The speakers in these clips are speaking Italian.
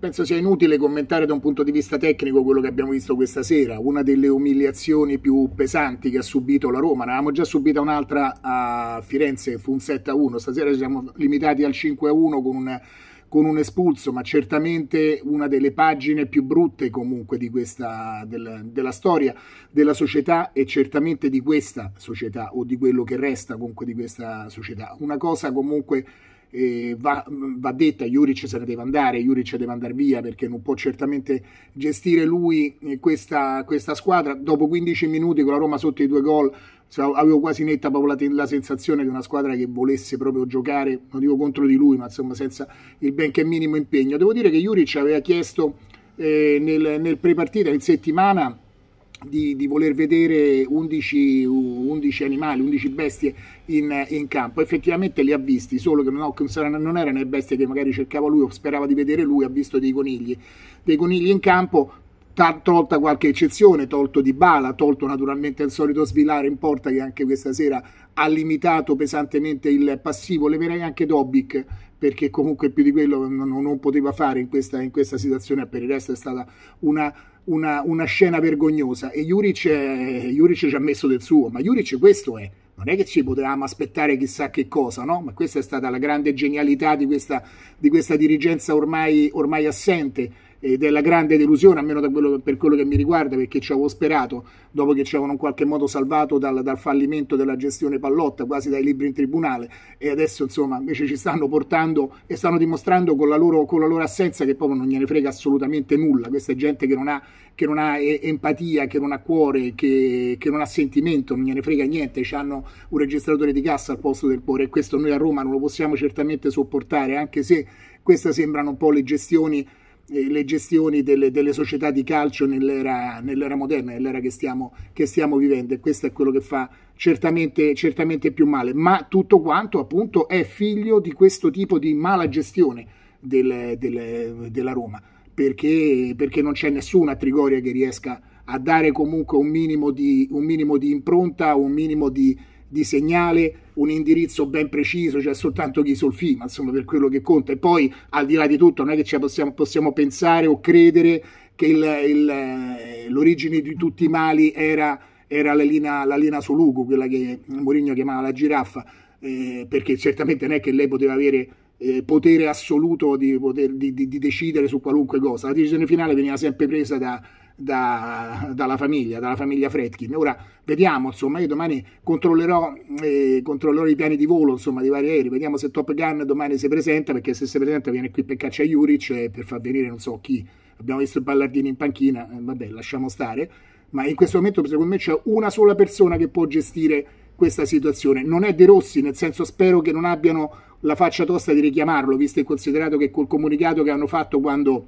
penso sia inutile commentare da un punto di vista tecnico quello che abbiamo visto questa sera, una delle umiliazioni più pesanti che ha subito la Roma, ne avevamo già subita un'altra a Firenze, fu un 7-1, stasera ci siamo limitati al 5-1 con un, con un espulso, ma certamente una delle pagine più brutte comunque questa, del, della storia della società e certamente di questa società o di quello che resta comunque di questa società. Una cosa comunque eh, va, va, detta, Juric se ne deve andare, Juric deve andare via perché non può certamente gestire lui eh, questa, questa squadra. Dopo 15 minuti con la Roma sotto i due gol cioè, avevo quasi netta proprio la, la, sensazione di una squadra che volesse proprio giocare, non dico contro di lui, ma insomma senza il benché minimo impegno. Devo dire che Juric aveva chiesto eh, nel, nel pre-partita in settimana di, di, voler vedere 11, 11, animali, 11 bestie in, in, campo. Effettivamente li ha visti, solo che non, erano le bestie che magari cercava lui o sperava di vedere lui, ha visto dei conigli. Dei conigli in campo, tolta qualche eccezione, tolto Di Bala, tolto naturalmente il solito svilare in porta che anche questa sera ha limitato pesantemente il passivo, leverei anche Dobic perché comunque più di quello non, non poteva fare in questa, in questa situazione, per il resto è stata una una, una scena vergognosa e Juric, eh, Juric ci ha messo del suo, ma Juric questo è, non è che ci potevamo aspettare chissà che cosa, no? ma questa è stata la grande genialità di questa, di questa dirigenza ormai, ormai assente ed eh, è la grande delusione, almeno quello, per quello che mi riguarda, perché ci avevo sperato, dopo che ci avevano in qualche modo salvato dal, dal, fallimento della gestione pallotta, quasi dai libri in tribunale, e adesso insomma invece ci stanno portando e stanno dimostrando con la loro, con la loro assenza che proprio non gliene frega assolutamente nulla, questa è gente che non ha, che non ha eh, empatia, che non ha cuore, che, che non ha sentimento, non gliene frega niente, ci hanno un registratore di cassa al posto del cuore e questo noi a Roma non lo possiamo certamente sopportare, anche se queste sembrano un po' le gestioni eh, le gestioni delle, delle, società di calcio nell'era, nell'era moderna, nell'era che stiamo, che stiamo, vivendo e questo è quello che fa certamente, certamente più male, ma tutto quanto appunto è figlio di questo tipo di mala gestione del, del, della Roma, perché, perché non c'è nessuna Trigoria che riesca a dare comunque un minimo di, un minimo di impronta, un minimo di di segnale, un indirizzo ben preciso, cioè soltanto chi sul film, insomma, per quello che conta. E poi, al di là di tutto, non è che ci possiamo, possiamo pensare o credere che eh, l'origine di tutti i mali era, era su Solugu, quella che Mourinho chiamava la giraffa, eh, perché certamente non è che lei poteva avere eh, potere assoluto di, poter, di, di, di decidere su qualunque cosa. La decisione finale veniva sempre presa da, da, dalla famiglia, dalla famiglia Fredkin. Ora vediamo, insomma, io domani controllerò, eh, controllerò i piani di volo insomma, di vari aerei, vediamo se Top Gun domani si presenta, perché se si presenta viene qui per caccia Juric e eh, per far venire non so chi. Abbiamo visto Ballardini in panchina, eh, vabbè, lasciamo stare, ma in questo momento secondo me c'è una sola persona che può gestire questa situazione. Non è De Rossi, nel senso spero che non abbiano la faccia tosta di richiamarlo, visto e considerato che col comunicato che hanno fatto quando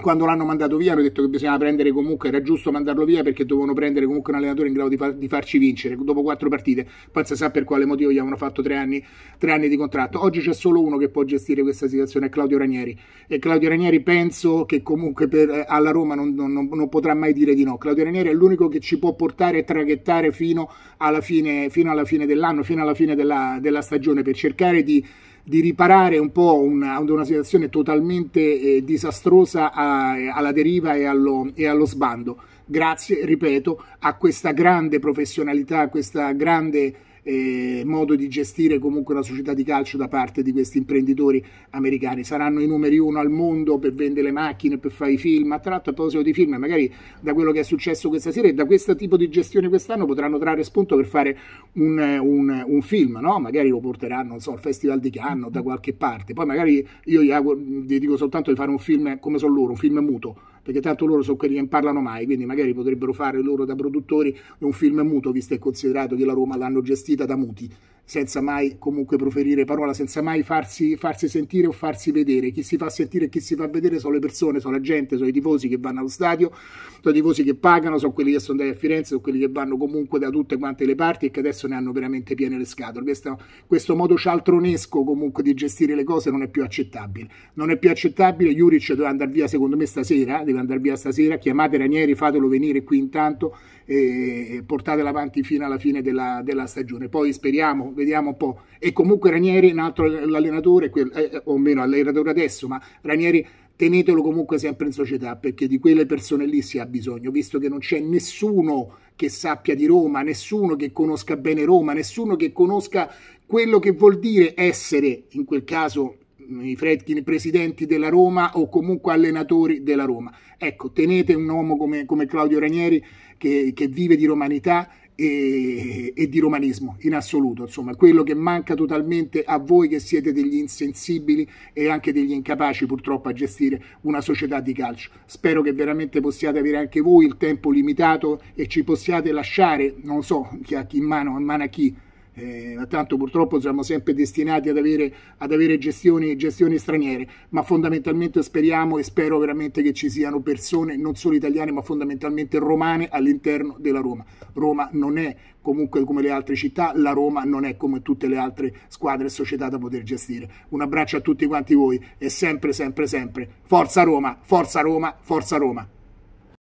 quando l'hanno mandato via hanno detto che bisognava prendere comunque, era giusto mandarlo via perché dovevano prendere comunque un allenatore in grado di, far, di farci vincere dopo quattro partite, poi si sa per quale motivo gli avevano fatto tre anni, tre anni, di contratto. Oggi c'è solo uno che può gestire questa situazione, è Claudio Ranieri e Claudio Ranieri penso che comunque per, eh, alla Roma non, non, non, potrà mai dire di no. Claudio Ranieri è l'unico che ci può portare e traghettare fino alla fine, fino alla fine dell'anno, fino alla fine della, della stagione per cercare di di riparare un po' una, una situazione totalmente eh, disastrosa a, alla deriva e allo, e allo sbando. Grazie, ripeto, a questa grande professionalità, a questa grande eh, modo di gestire comunque la società di calcio da parte di questi imprenditori americani. Saranno i numeri uno al mondo per vendere le macchine, per fare i film. A tratto a proposito di film, magari da quello che è successo questa sera e da questo tipo di gestione quest'anno potranno trarre spunto per fare un, un, un film, no? magari lo porteranno so, al Festival di Cannes da qualche parte. Poi magari io gli, auguro, gli dico soltanto di fare un film come sono loro, un film muto perché tanto loro sono quelli che non parlano mai, quindi magari potrebbero fare loro da produttori un film muto, visto e considerato che la Roma l'hanno gestita da muti senza mai comunque proferire parola, senza mai farsi, farsi, sentire o farsi vedere. Chi si fa sentire e chi si fa vedere sono le persone, sono la gente, sono i tifosi che vanno allo stadio, sono i tifosi che pagano, sono quelli che sono andati a Firenze, sono quelli che vanno comunque da tutte quante le parti e che adesso ne hanno veramente piene le scatole. Questo, questo modo cialtronesco comunque di gestire le cose non è più accettabile. Non è più accettabile, Juric deve andare via secondo me stasera, deve andare via stasera, chiamate Ranieri, fatelo venire qui intanto e portatelo avanti fino alla fine della, della stagione. Poi speriamo vediamo, un po'. E comunque Ranieri un altro l'allenatore, eh, eh, o meno allenatore adesso, ma Ranieri tenetelo comunque sempre in società perché di quelle persone lì si ha bisogno, visto che non c'è nessuno che sappia di Roma, nessuno che conosca bene Roma, nessuno che conosca quello che vuol dire essere, in quel caso i Fredkin presidenti della Roma o comunque allenatori della Roma. Ecco, tenete un uomo come, come Claudio Ranieri che, che, vive di romanità e, e, di romanismo in assoluto, insomma, quello che manca totalmente a voi che siete degli insensibili e anche degli incapaci purtroppo a gestire una società di calcio. Spero che veramente possiate avere anche voi il tempo limitato e ci possiate lasciare, non so, chi ha chi, in mano, in mano a chi eh, tanto purtroppo siamo sempre destinati ad avere, ad avere gestioni, gestioni, straniere, ma fondamentalmente speriamo e spero veramente che ci siano persone non solo italiane ma fondamentalmente romane all'interno della Roma. Roma non è comunque come le altre città, la Roma non è come tutte le altre squadre e società da poter gestire. Un abbraccio a tutti quanti voi e sempre, sempre, sempre, forza Roma, forza Roma, forza Roma.